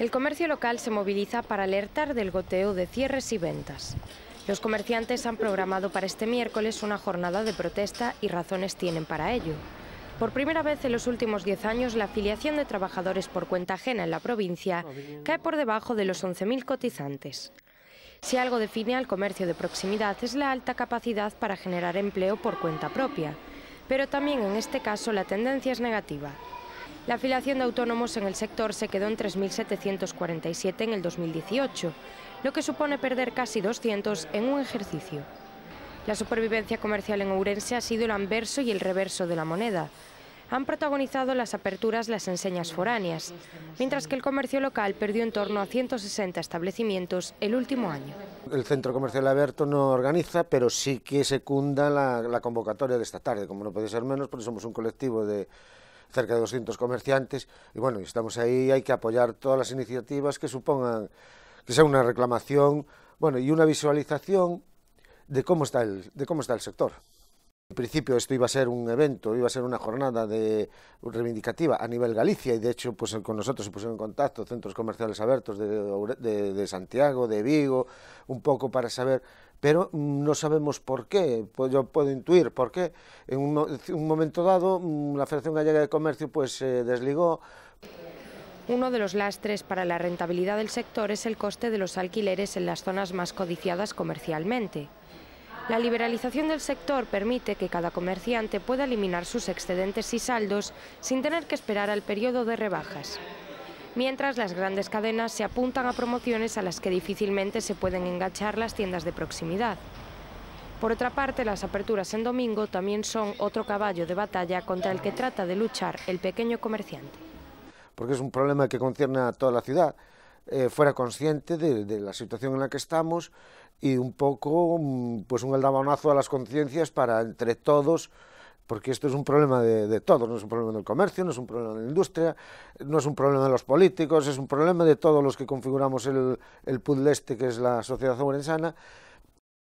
El comercio local se moviliza para alertar del goteo de cierres y ventas. Los comerciantes han programado para este miércoles una jornada de protesta y razones tienen para ello. Por primera vez en los últimos 10 años, la afiliación de trabajadores por cuenta ajena en la provincia cae por debajo de los 11.000 cotizantes. Si algo define al comercio de proximidad es la alta capacidad para generar empleo por cuenta propia, pero también en este caso la tendencia es negativa. La afiliación de autónomos en el sector se quedó en 3.747 en el 2018, lo que supone perder casi 200 en un ejercicio. La supervivencia comercial en Ourense ha sido el anverso y el reverso de la moneda. Han protagonizado las aperturas las enseñas foráneas, mientras que el comercio local perdió en torno a 160 establecimientos el último año. El Centro Comercial Abierto no organiza, pero sí que secunda la, la convocatoria de esta tarde, como no puede ser menos, porque somos un colectivo de cerca de 200 comerciantes, y bueno, estamos ahí, hay que apoyar todas las iniciativas que supongan, que sea una reclamación, bueno, y una visualización de cómo está el, de cómo está el sector. En principio esto iba a ser un evento, iba a ser una jornada de reivindicativa a nivel Galicia y de hecho pues con nosotros se pusieron en contacto centros comerciales abiertos de, de Santiago, de Vigo, un poco para saber pero no sabemos por qué, pues yo puedo intuir por qué. En un, momento dado, mm, la Federación Gallega de Comercio pues se desligó. Uno de los lastres para la rentabilidad del sector es el coste de los alquileres en las zonas más codiciadas comercialmente. La liberalización del sector permite que cada comerciante pueda eliminar sus excedentes y saldos sin tener que esperar al periodo de rebajas mientras las grandes cadenas se apuntan a promociones a las que difícilmente se pueden enganchar las tiendas de proximidad. Por otra parte, las aperturas en domingo también son otro caballo de batalla contra el que trata de luchar el pequeño comerciante. Porque es un problema que concierne a toda la ciudad. Eh, fuera consciente de, la situación en la que estamos y un poco mm, pues un aldabonazo a las conciencias para entre todos porque esto es un problema de, todos, no es un problema del comercio, no es un problema de la industria, no es un problema de los políticos, es un problema de todos los que configuramos el, el puzzle este que es la sociedad sana.